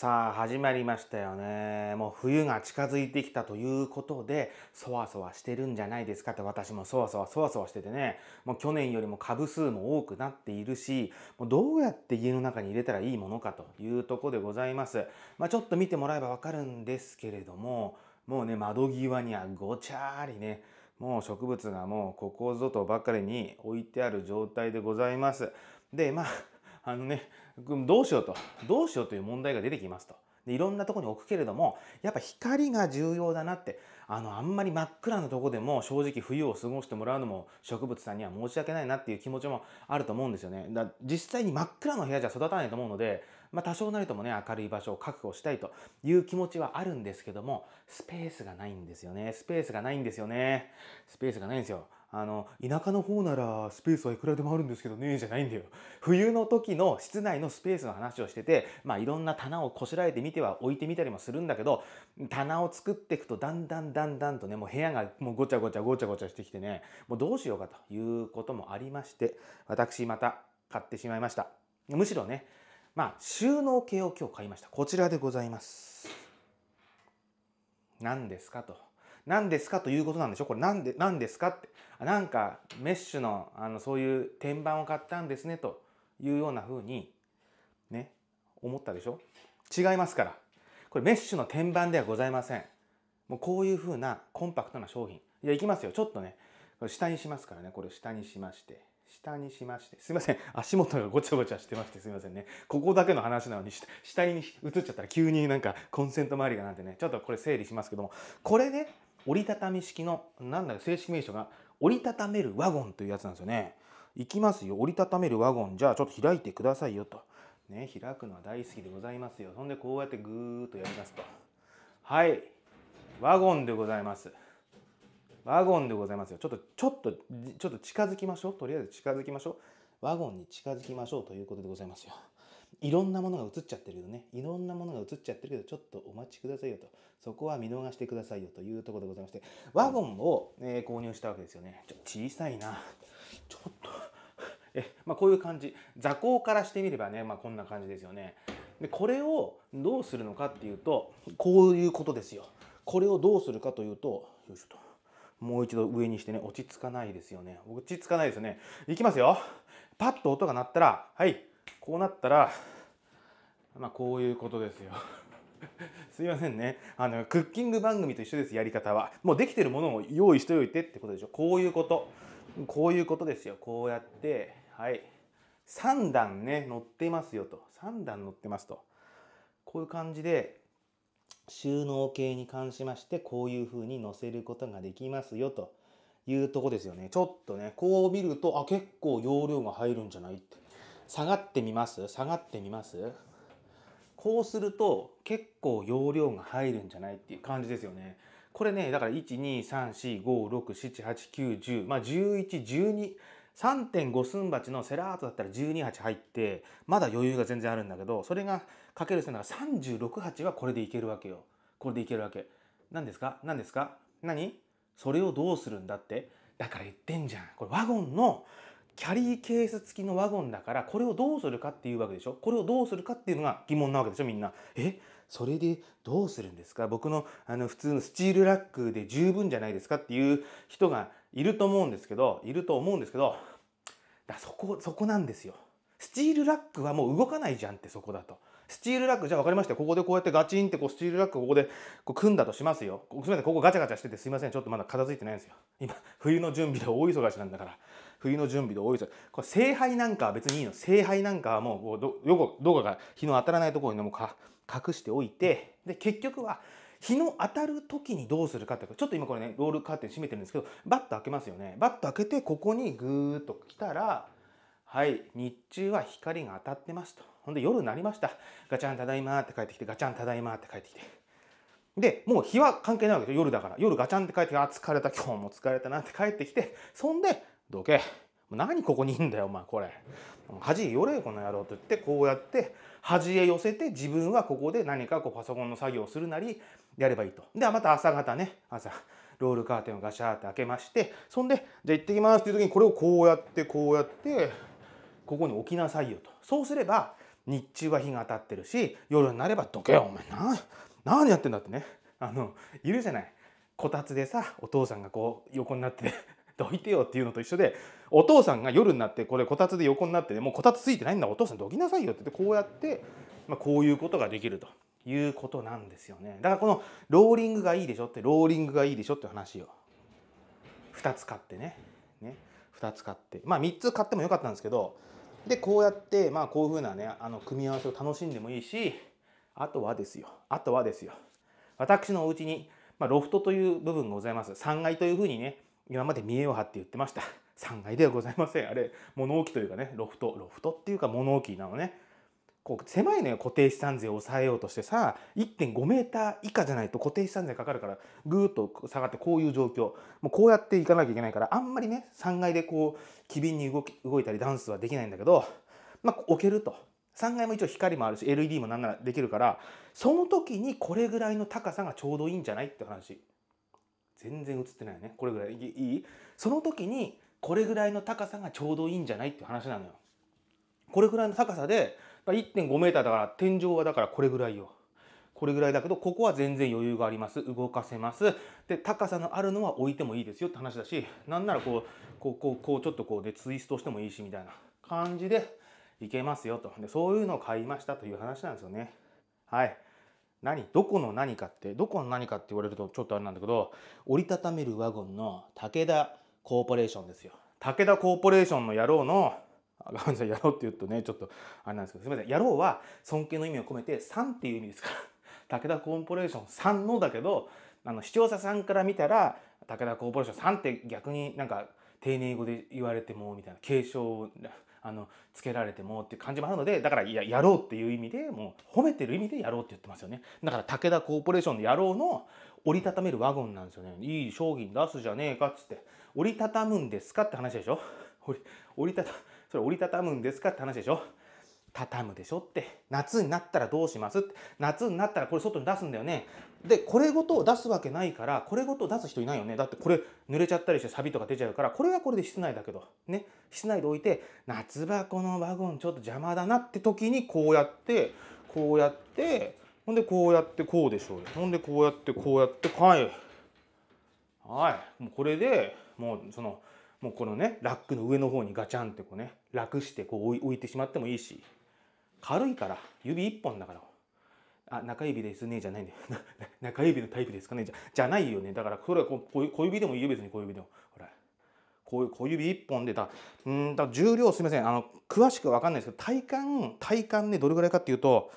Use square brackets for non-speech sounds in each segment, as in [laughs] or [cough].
さあ始まりましたよね。もう冬が近づいてきたということで、そわそわしてるんじゃないですかって私もそわそわそわそわしててね、もう去年よりも株数も多くなっているし、もうどうやって家の中に入れたらいいものかというとこでございます。まあ、ちょっと見てもらえばわかるんですけれども、もうね、窓際にはごちゃーりね、もう植物がもうここぞとばかりに置いてある状態でございます。で、まあ、あのね、どうしようとどうしようという問題が出てきますとでいろんなとこに置くけれどもやっぱ光が重要だなってあのあんまり真っ暗なとこでも正直冬を過ごしてもらうのも植物さんには申し訳ないなっていう気持ちもあると思うんですよねだ実際に真っ暗の部屋じゃ育たないと思うので、まあ、多少なりともね明るい場所を確保したいという気持ちはあるんですけどもスペースがないんですよねスペースがないんですよねスペースがないんですよあの、田舎の方ならスペースはいくらでもあるんですけどね、じゃないんだよ。冬の時の室内のスペースの話をしてて、まあいろんな棚をこしらえてみては置いてみたりもするんだけど、棚を作っていくとだんだんだんだんとね、もう部屋がもうごちゃごちゃごちゃごちゃしてきてね、もうどうしようかということもありまして、私また買ってしまいました。むしろね、まあ収納系を今日買いました。こちらでございます。何ですかと。何ですかということなんでしょこれ何で、何ですかって。なんか、メッシュの、あの、そういう天板を買ったんですね、というような風に、ね、思ったでしょ違いますから。これメッシュの天板ではございません。もうこういう風なコンパクトな商品。いや、いきますよ。ちょっとね、これ下にしますからね。これ下にしまして。下にしまして。すいません。足元がごちゃごちゃしてまして、すいませんね。ここだけの話なのに下、下に写っちゃったら急になんかコンセント周りがなんてね、ちょっとこれ整理しますけども、これね、折りたたみ式の、なんだよ、正式名称が、折りたためるワゴンというやつなんですよね。いきますよ、折りたためるワゴン。じゃあ、ちょっと開いてくださいよと。ね、開くのは大好きでございますよ。そんで、こうやってぐーっとやりますと。はい、ワゴンでございます。ワゴンでございますよ。ちょっと、ちょっと、ちょっと近づきましょう。とりあえず近づきましょう。ワゴンに近づきましょうということでございますよ。いろんなものが映っちゃってるけどね、いろんなものが映っちゃってるけど、ちょっとお待ちくださいよと、そこは見逃してくださいよというところでございまして、ワゴンを、えー、購入したわけですよね。ちょ小さいな。ちょっとえ、まあ、こういう感じ。座高からしてみればね、まあ、こんな感じですよね。で、これをどうするのかっていうと、こういうことですよ。これをどうするかというと、よいしょと。もう一度上にしてね、落ち着かないですよね。落ち着かないですよね。いきますよ。パッと音が鳴ったら、はい、こうなったら、まあ、こういうことですよ。[laughs] すいませんねあのクッキング番組と一緒ですやり方はもうできてるものを用意しておいてってことでしょこういうことこういうことですよこうやってはい3段ね乗ってますよと3段乗ってますとこういう感じで収納系に関しましてこういうふうに載せることができますよというとこですよねちょっとねこう見るとあ結構容量が入るんじゃないって下がってみます下がってみますこうすると結構容量が入るんじゃないっていう感じですよね。これね、だから1,2,3,4,5,6,7,8,9,10まあ11,12,3.5寸鉢のセラートだったら12鉢入ってまだ余裕が全然あるんだけどそれがかける線なら36鉢はこれでいけるわけよ。これでいけるわけ。何ですか何ですか何それをどうするんだってだから言ってんじゃん。これワゴンのキャリーケース付きのワゴンだから、これをどうするかっていうわけでしょこれをどうするかっていうのが疑問なわけでしょみんな。えそれでどうするんですか僕のあの普通のスチールラックで十分じゃないですかっていう人がいると思うんですけど、いると思うんですけど、だそこ、そこなんですよ。スチールラックはもう動かないじゃんってそこだと。スチールラック、じゃあ分かりました。ここでこうやってガチンってこうスチールラックここでこう組んだとしますよ。すみません、ここガチャガチャしててすいません。ちょっとまだ片付いてないんですよ。今、冬の準備で大忙しなんだから。冬の準備でいですこれ、聖杯なんかは別にいいの。聖杯なんかはもう、ど、こ、どうか日の当たらないところにもか隠しておいて、で、結局は、日の当たる時にどうするかってちょっと今これねロールカーテン閉めてるんですけどバッと開けますよねバッと開けてここにぐーっと来たらはい日中は光が当たってますとほんで夜になりましたガチャンただいまって帰ってきてガチャンただいまって帰ってきてでもう日は関係ないわけですよ夜だから夜ガチャンって帰ってあ疲れた今日も疲れたなって帰ってきてそんでどけ何ここにいんだよお前これ恥寄れよこの野郎と言ってこうやって端へ寄せて自分はここで何かこうパソコンの作業をするなりやればいいと。では、また朝方ね朝ロールカーテンをガシャーって開けましてそんでじゃあ行ってきますっていう時にこれをこうやってこうやってここに置きなさいよと。そうすれば日中は日が当たってるし夜になればどけよお前な何やってんだってねあのいるじゃない。こたつでさお父さんがこう横になってどいてよっていうのと一緒でお父さんが夜になってこれこたつで横になってもうこたつついてないんだお父さんどきなさいよってってこうやって、まあ、こういうことができるということなんですよねだからこのローリングがいいでしょってローリングがいいでしょって話を2つ買ってねね2つ買ってまあ3つ買ってもよかったんですけどでこうやってまあこういうふうなねあの組み合わせを楽しんでもいいしあとはですよあとはですよ私のお家にまあ、ロフトという部分がございます3階というふうにね今まで見栄を張って言ってました。3 [laughs] 階ではございません。あれ、物置というかね、ロフト、ロフトっていうか物置なのね。こう狭いのよ、固定資産税を抑えようとしてさ、1.5メーター以下じゃないと固定資産税かかるから、ぐーっと下がってこういう状況。もうこうやっていかなきゃいけないから、あんまりね、3階でこう、機敏に動き、動いたりダンスはできないんだけど、まあ、置けると。3階も一応光もあるし、LED もなんならできるから、その時にこれぐらいの高さがちょうどいいんじゃないって話。全然映ってないよねこれぐらいいいその時にこれぐらいの高さがちょうどいいんじゃないっていう話なのよこれぐらいの高さで1.5メーターだから天井はだからこれぐらいよこれぐらいだけどここは全然余裕があります動かせますで高さのあるのは置いてもいいですよって話だしなんならこうこうこうこうちょっとこうでツイストしてもいいしみたいな感じでいけますよとでそういうのを買いましたという話なんですよねはい。何どこの何かってどこの何かって言われるとちょっとあれなんだけど折りたためるワゴンの武田コーポレーションですよ武田コーポレーションの野郎のごめんなさい野郎って言うとねちょっとあれなんですけどすみません野郎は尊敬の意味を込めて「さん」っていう意味ですから武田コーポレーションさんのだけどあの視聴者さんから見たら武田コーポレーションさんって逆になんか丁寧語で言われてもみたいな継承あのつけられてもっていう感じもあるのでだからややろうっていう意味でもう褒めてる意味でやろうって言ってますよねだから武田コーポレーションのやろうの折りたためるワゴンなんですよねいい商品出すじゃねえかっつって折りたたむんですかって話でしょ折りたたそれ折りたたむんですかって話でしょ畳むでしょって夏になったらどうしますって夏になったらこれ外に出すんだよねでこれごとを出すわけないからこれごと出す人いないよねだってこれ濡れちゃったりしてサビとか出ちゃうからこれはこれで室内だけどね室内で置いて夏場このワゴンちょっと邪魔だなって時にこうやってこうやってほんでこうやってこうでしょうよほんでこうやってこうやってはいはいもうこれでもうそのもうこのねラックの上の方にガチャンってこうね楽してこう置いてしまってもいいし軽いから指1本だからあ、中指ですね、じゃないんだよ。[laughs] 中指のタイプですかね、じゃじゃないよね。だから、それはこう小指でもいいよ、別に小指でも。ほら。小小指1本でだ、うんだ重量すみません。あの、詳しくわかんないですけど、体感、体感ね、どれぐらいかっていうと、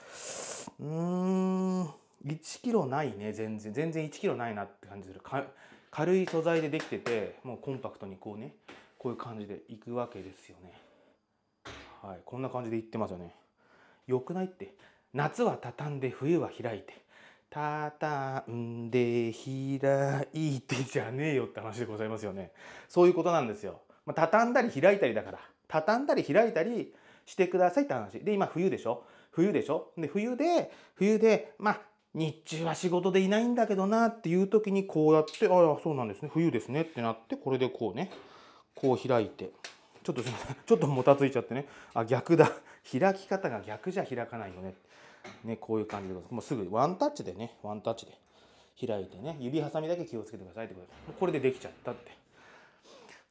うん、1キロないね、全然。全然1キロないなって感じする。か軽い素材でできてて、もうコンパクトにこうね、こういう感じでいくわけですよね。はい、こんな感じでいってますよね。よくないって。夏は畳んで冬は開いて畳んで開いてじゃねえよって話でございますよねそういうことなんですよ、まあ、畳んだり開いたりだから畳んだり開いたりしてくださいって話で今冬でしょ冬でしょで冬で冬でまあ日中は仕事でいないんだけどなっていう時にこうやってああそうなんですね冬ですねってなってこれでこうねこう開いてちょっとすいませんちょっともたついちゃってねあ逆だ開き方が逆じゃ開かないよねね、こういう感じでもうすぐワンタッチでね、ワンタッチで開いてね、指挟みだけ気をつけてくださいってことで、これでできちゃったって。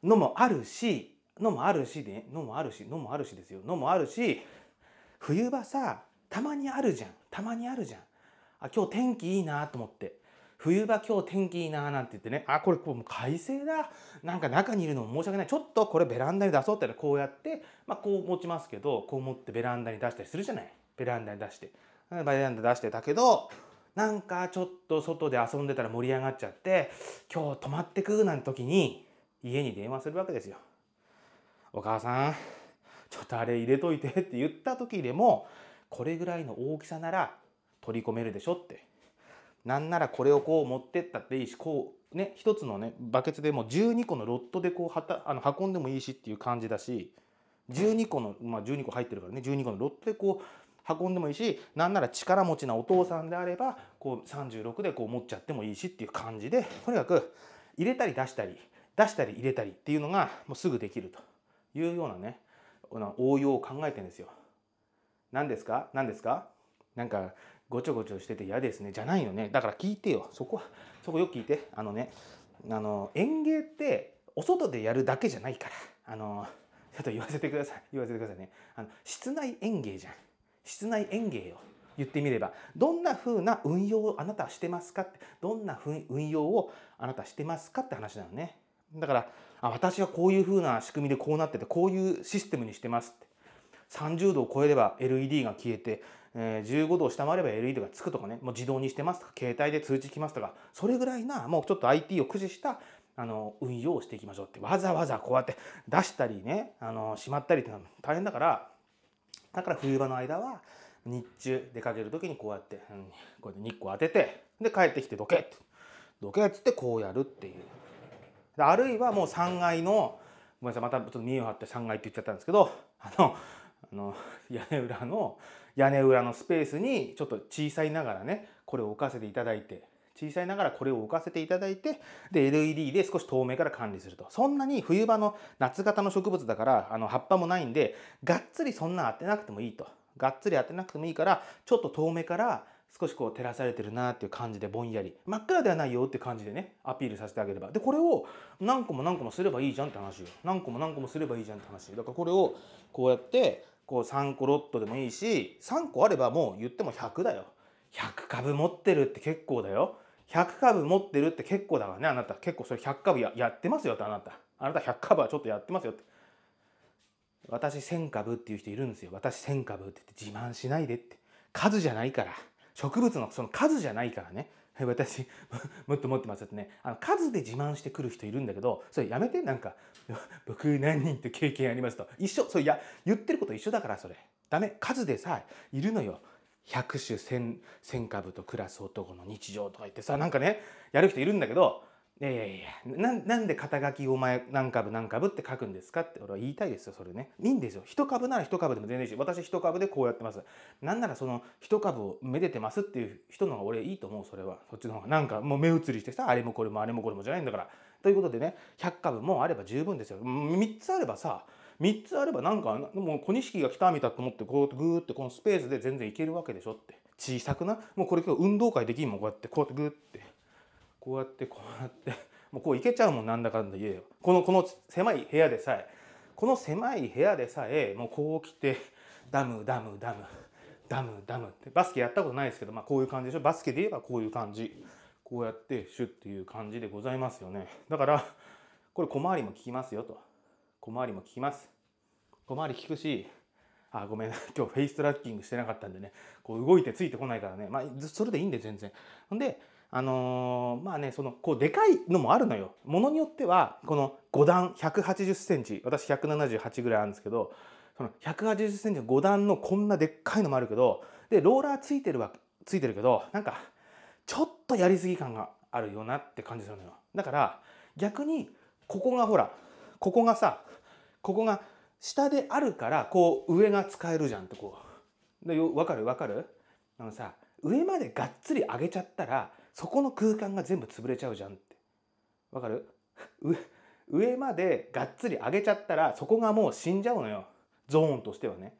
のもあるし、のもあるしで、のもあるし、のもあるしですよ。のもあるし、冬場さ、たまにあるじゃん。たまにあるじゃん。あ、今日天気いいなと思って。冬場今日天気いいななんて言ってね、あ、これこもう快晴だ。なんか中にいるのも申し訳ない。ちょっとこれベランダに出そうってこうやって、まあこう持ちますけど、こう持ってベランダに出したりするじゃない。ベランダに出してベランダ出してたけどなんかちょっと外で遊んでたら盛り上がっちゃって今日泊まってくなんて時に家に電話するわけですよ。お母さんちょっとあれ入れといてって言った時でもこれぐらいの大きさなら取り込めるでしょってなんならこれをこう持ってったっていいしこうね一つのねバケツでも12個のロットでこうはたあの運んでもいいしっていう感じだし12個のまあ12個入ってるからね12個のロットでこう運んでもいいしなんなら力持ちなお父さんであればこう36でこう持っちゃってもいいしっていう感じでとにかく入れたり出したり出したり入れたりっていうのがもうすぐできるというようなね応用を考えてるんですよ。何ですか何ですかなんかごちょごちょしてて嫌ですねじゃないよねだから聞いてよそこはそこよく聞いてあのねあの園芸ってお外でやるだけじゃないからあのちょっと言わせてください言わせてくださいねあの室内園芸じゃん室内園芸を言ってみればどんな風な運用をあなたはしてますかってどんな運用をあなたしてますかって話なのねだからあ私はこういうふうな仕組みでこうなっててこういうシステムにしてますって30度を超えれば LED が消えて、えー、15度を下回れば LED がつくとかねもう自動にしてますとか携帯で通知来ますとかそれぐらいなもうちょっと IT を駆使したあの運用をしていきましょうってわざわざこうやって出したりねあのしまったりってのは大変だからだから冬場の間は日中出かける時にこうやって、うん、こうやって日光当ててで帰ってきてどけってどけっつってこうやるっていう。あるいはもう3階のごめんなさいまたちょっと見栄を張って3階って言っちゃったんですけどあのあの屋根裏の屋根裏のスペースにちょっと小さいながらねこれを置かせていただいて小さいながらこれを置かせていただいて、で、LED で少し透明から管理すると。そんなに冬場の夏型の植物だから、あの、葉っぱもないんで、がっつりそんな当てなくてもいいと。がっつり当てなくてもいいから、ちょっと遠目から少しこう照らされてるなっていう感じでぼんやり。真っ暗ではないよって感じでね、アピールさせてあげれば。で、これを何個も何個もすればいいじゃんって話よ。何個も何個もすればいいじゃんって話。だからこれをこうやって、こう3個ロットでもいいし、3個あればもう言っても100だよ。100株持ってるって結構だよ。100株持ってるって結構だからねあなた結構それ100株ややってますよってあなたあなた100株はちょっとやってますよって私1000株っていう人いるんですよ私1000株って言って自慢しないでって数じゃないから植物のその数じゃないからね [laughs] 私 [laughs] もっと持ってますってねあの数で自慢してくる人いるんだけどそれやめてなんか [laughs] 僕何人って経験ありますと一緒それや言ってること一緒だからそれダメ数でさいるのよ100種 1000, 1000株と暮らす男の日常とか言ってさなんかねやる人いるんだけどいやいやいやなんで肩書きお前何株何株って書くんですかって俺は言いたいですよそれねいいんですよ1株なら1株でも全然いいし私1株でこうやってますなんならその1株をめでてますっていう人の方が俺いいと思うそれはそっちの方がなんかもう目移りしてさあれもこれもあれもこれもじゃないんだからということでね100株もあれば十分ですよ3つあればさ3つあればなんかもう小錦が来たみたいと思ってこうグーってこのスペースで全然いけるわけでしょって小さくなもうこれ今日運動会できんもんこうやってこうやってグーってこうやってこうやってもうこういけちゃうもんなんだかんだ言えよこのこの狭い部屋でさえこの狭い部屋でさえもうこう来てダムダムダムダムダムってバスケやったことないですけどまあこういう感じでしょバスケで言えばこういう感じこうやってシュッていう感じでございますよねだからこれ小回りも効きますよと小回りも効きます小回り利くし、あ、ごめん、[laughs] 今日フェイストラッキングしてなかったんでね、こう動いてついてこないからね、まあ、それでいいんで全然。ほんで、あのー、まあね、その、こう、でかいのもあるのよ。ものによっては、この5段、180センチ、私178ぐらいあるんですけど、その180センチの5段のこんなでっかいのもあるけど、で、ローラーついてるわ、ついてるけど、なんか、ちょっとやりすぎ感があるよなって感じするのよ。だから、逆に、ここがほら、ここがさ、ここが下であるからこう上が使えるじゃんってこうでよ分かる分かるあのさ上までがっつり上げちゃったらそこの空間が全部潰れちゃうじゃんって分かる [laughs] 上までがっつり上げちゃったらそこがもう死んじゃうのよゾーンとしてはね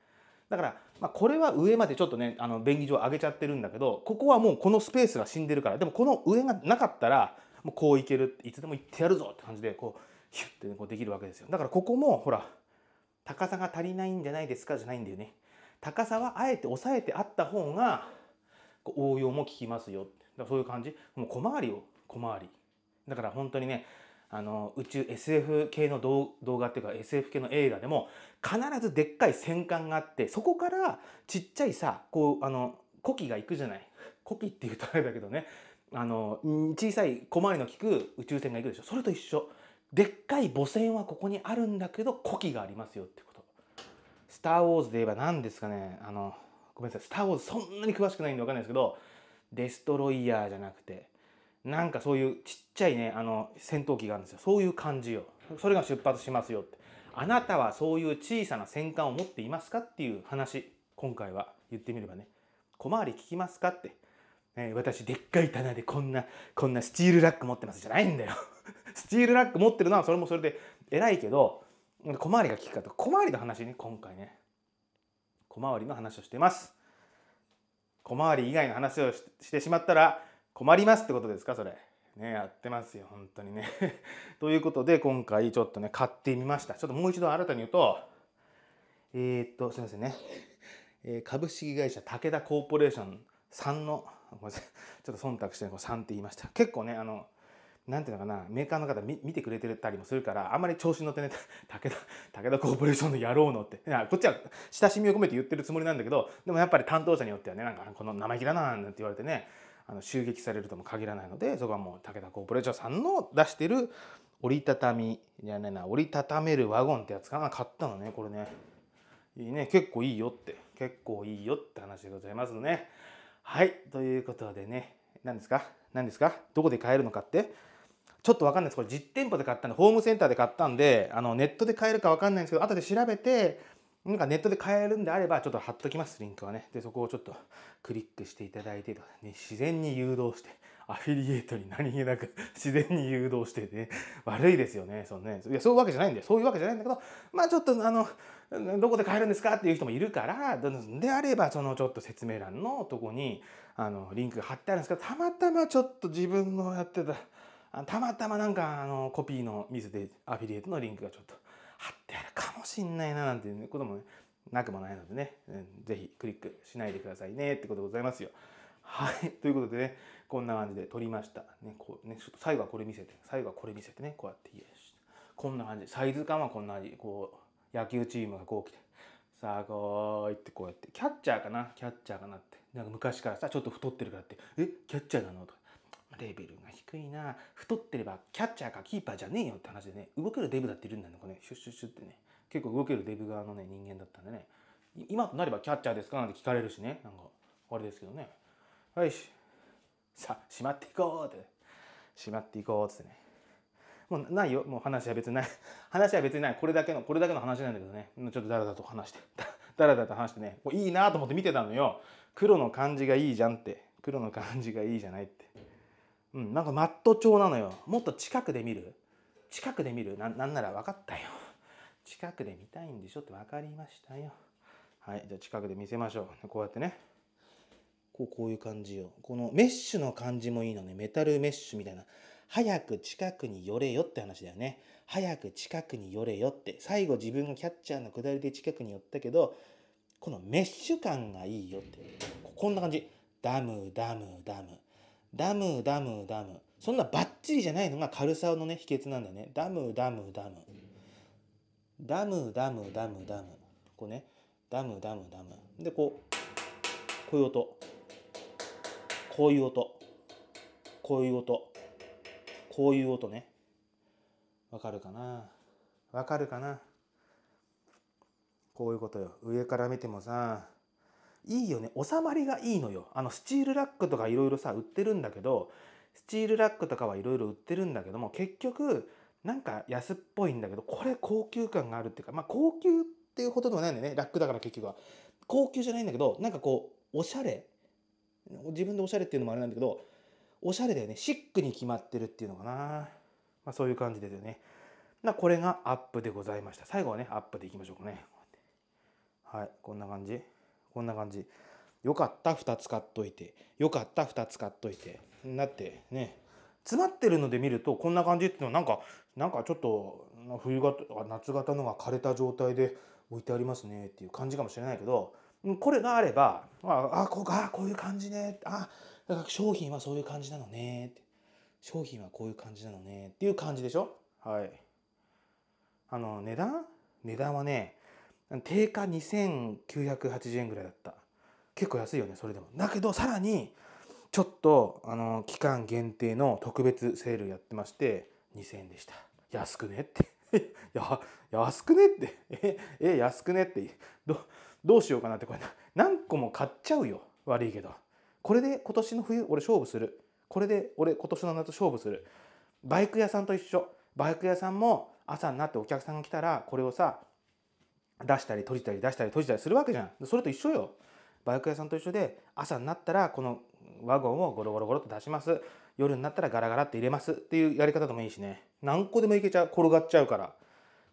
だから、まあ、これは上までちょっとねあの便宜上上げちゃってるんだけどここはもうこのスペースが死んでるからでもこの上がなかったらもうこういけるいつでも行ってやるぞって感じでこうヒュッて、ね、こうできるわけですよだからここもほら高さが足りないんじゃないですかじゃないんだよね。高さはあえて抑えてあった方が応用も効きますよ。だそういう感じ。もう小回りを小回り。だから本当にね、あの宇宙 SF 系の動画っていうか SF 系の映画でも必ずでっかい戦艦があってそこからちっちゃいさこうあの古希が行くじゃない古希っていうとあれだけどねあの小さい小回りの利く宇宙船が行くでしょそれと一緒でっかい母船はここにあるんだけど古希がありますよってこと「スター・ウォーズ」で言えば何ですかねあのごめんなさい「スター・ウォーズ」そんなに詳しくないんで分かんないですけどデストロイヤーじゃなくてなんかそういうちっちゃいねあの戦闘機があるんですよそういう感じよそれが出発しますよってあなたはそういう小さな戦艦を持っていますかっていう話今回は言ってみればね小回り聞きますかって、えー、私でっかい棚でこんなこんなスチールラック持ってますじゃないんだよスチールラック持ってるのはそれもそれで偉いけど小回りが利くかと小回りの話ね今回ね小回りの話をしてます小回り以外の話をしてしまったら困りますってことですかそれねやってますよ本当にね [laughs] ということで今回ちょっとね買ってみましたちょっともう一度新たに言うとえー、っとすいませんね、えー、株式会社武田コーポレーション3のごめんなさいちょっと忖度して3って言いました結構ねあのなんていうのかな、メーカーの方見てくれてたりもするから、あんまり調子に乗ってね、[laughs] 武田、武田コーポレーションの野郎のって、こっちは親しみを込めて言ってるつもりなんだけど、でもやっぱり担当者によってはね、なんかこの生意気だななんて言われてね、あの襲撃されるとも限らないので、そこはもう武田コーポレーションさんの出してる折りたたみ、ねな、折りたためるワゴンってやつかな、買ったのね、これね。いいね、結構いいよって、結構いいよって話でございますね。はい、ということでね、何ですか何ですかどこで買えるのかってちょっとわかんないです。これ実店舗で買ったんで、ホームセンターで買ったんで、あのネットで買えるかわかんないんですけど、後で調べて、なんかネットで買えるんであれば、ちょっと貼っときます、リンクはね。で、そこをちょっとクリックしていただいて、ね、自然に誘導して、アフィリエイトに何気なく [laughs] 自然に誘導してね、悪いですよね、そのね。いや、そういうわけじゃないんだよ。そういうわけじゃないんだけど、まあちょっとあの、どこで買えるんですかっていう人もいるから、であれば、そのちょっと説明欄のとこに、あの、リンクが貼ってあるんですけど、たまたまちょっと自分のやってた、たまたまなんかあのコピーのミスでアフィリエイトのリンクがちょっと貼ってあるかもしんないななんていうこともね、なくもないのでね、ぜひクリックしないでくださいねってことでございますよ。はい。ということでね、こんな感じで撮りました。ね、こうね、ちょっと最後はこれ見せて、最後はこれ見せてね、こうやって、よし。こんな感じ。サイズ感はこんな感じ。こう、野球チームがこう来て、さあこーいってこうやって、キャッチャーかなキャッチャーかなって。なんか昔からさ、ちょっと太ってるからって、え、キャッチャーなのとか、レベルが低いな、太ってればキャッチャーかキーパーじゃねえよって話でね、動けるデブだっているんだよね、ね、シュッシュッシュってね、結構動けるデブ側のね、人間だったんでね、今となればキャッチャーですかなんて聞かれるしね、なんか、あれですけどね、はいし、さあ、しまっていこうって、しまっていこうってね、もうないよ、もう話は別にない、[laughs] 話は別にない、これだけの、これだけの話なんだけどね、ちょっとだらだらと話して、だらだらと話してね、もういいなと思って見てたのよ、黒の感じがいいじゃんって。黒の感じがいいじゃないってうん、なんかマット調なのよもっと近くで見る近くで見るななんなら分かったよ [laughs] 近くで見たいんでしょって分かりましたよはいじゃあ近くで見せましょうこうやってねこうこういう感じよこのメッシュの感じもいいのねメタルメッシュみたいな早く近くに寄れよって話だよね早く近くに寄れよって最後自分がキャッチャーの下りで近くに寄ったけどこのメッシュ感がいいよってこんな感じダムダムダムダムダムダム。そんなバッチリじゃないのが軽さのね、秘訣なんだよね。ダムダムダム。ダムダムダムダム。こうね、ダムダムダム。で、こう、こういう音。こういう音。こういう音。こういう音ね。わかるかなわかるかなこういうことよ。上から見てもさ、いいよね収まりがいいのよあのスチールラックとかいろいろさ売ってるんだけどスチールラックとかはいろいろ売ってるんだけども結局なんか安っぽいんだけどこれ高級感があるっていうかまあ高級っていうほどでもないんだよねラックだから結局は高級じゃないんだけどなんかこうおしゃれ自分でおしゃれっていうのもあれなんだけどおしゃれだよねシックに決まってるっていうのかな、まあ、そういう感じですよねなこれがアップでございました最後はねアップでいきましょうかねはいこんな感じこんな感じ。よかった、2つ買っといて。よかった、2つ買っといて。なってね、詰まってるので見るとこんな感じっていうのはなんか、なんかちょっと冬型、夏型のが枯れた状態で置いてありますねっていう感じかもしれないけど、これがあれば、ああ、こうか、こういう感じね。あだから商品はそういう感じなのねって。商品はこういう感じなのねっていう感じでしょはい。あの、値段値段はね、定価2980円ぐらいだった結構安いよねそれでもだけどさらにちょっとあの期間限定の特別セールやってまして2000円でした安くねって [laughs] や安くねってええ安くねってどうしようかなってこれ何個も買っちゃうよ悪いけどこれで今年の冬俺勝負するこれで俺今年の夏勝負するバイク屋さんと一緒バイク屋さんも朝になってお客さんが来たらこれをさ出したり閉じたり出したり閉じたりするわけじゃんそれと一緒よバイク屋さんと一緒で朝になったらこのワゴンをゴロゴロゴロと出します夜になったらガラガラって入れますっていうやり方でもいいしね何個でもいけちゃう転がっちゃうから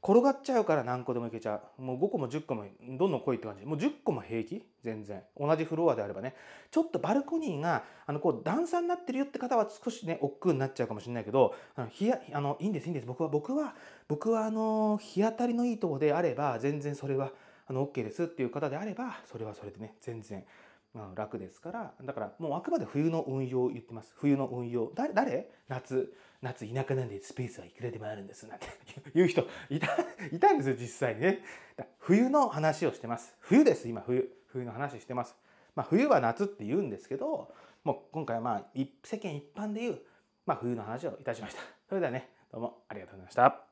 転がっちゃうから何個でもいけちゃう。もう5個も10個もどんどん来いって感じ。もう10個も平気全然。同じフロアであればね。ちょっとバルコニーが、あの、こう段差になってるよって方は少しね、億劫になっちゃうかもしれないけど、あの、日や、あの、いいんです、いいんです。僕は、僕は、僕はあの、日当たりのいいとこであれば、全然それは、あの、OK ですっていう方であれば、それはそれでね、全然まあ、楽ですから、だからもうあくまで冬の運用を言ってます。冬の運用。誰夏、夏田舎なんでスペースはいくらでもあるんですなんて言う人いた、[laughs] いたんですよ、実際にね。冬の話をしてます。冬です、今冬。冬の話してます。まあ、冬は夏って言うんですけど、もう今回はまあ、世間一般で言う、まあ、冬の話をいたしました。それではね、どうもありがとうございました。